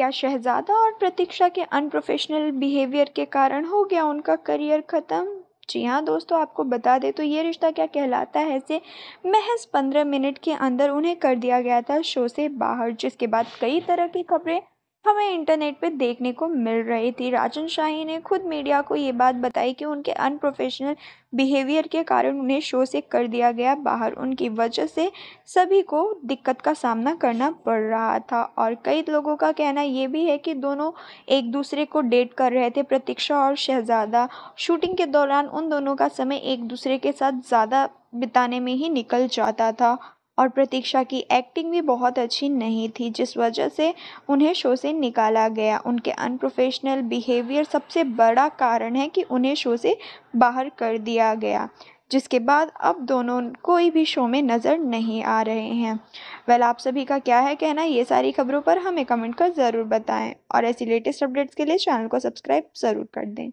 क्या शहज़ादा और प्रतीक्षा के अनप्रोफेशनल बिहेवियर के कारण हो गया उनका करियर ख़त्म जी हाँ दोस्तों आपको बता दें तो ये रिश्ता क्या कहलाता है से महज पंद्रह मिनट के अंदर उन्हें कर दिया गया था शो से बाहर जिसके बाद कई तरह की खबरें हमें इंटरनेट पर देखने को मिल रही थी राजन शाही ने खुद मीडिया को ये बात बताई कि उनके अनप्रोफेशनल बिहेवियर के कारण उन्हें शो से कर दिया गया बाहर उनकी वजह से सभी को दिक्कत का सामना करना पड़ रहा था और कई लोगों का कहना ये भी है कि दोनों एक दूसरे को डेट कर रहे थे प्रतीक्षा और शहजादा शूटिंग के दौरान उन दोनों का समय एक दूसरे के साथ ज़्यादा बिताने में ही निकल जाता था और प्रतीक्षा की एक्टिंग भी बहुत अच्छी नहीं थी जिस वजह से उन्हें शो से निकाला गया उनके अनप्रोफेशनल बिहेवियर सबसे बड़ा कारण है कि उन्हें शो से बाहर कर दिया गया जिसके बाद अब दोनों कोई भी शो में नज़र नहीं आ रहे हैं वेल आप सभी का क्या है कहना ये सारी खबरों पर हमें कमेंट कर ज़रूर बताएं और ऐसी लेटेस्ट अपडेट्स के लिए चैनल को सब्सक्राइब ज़रूर कर दें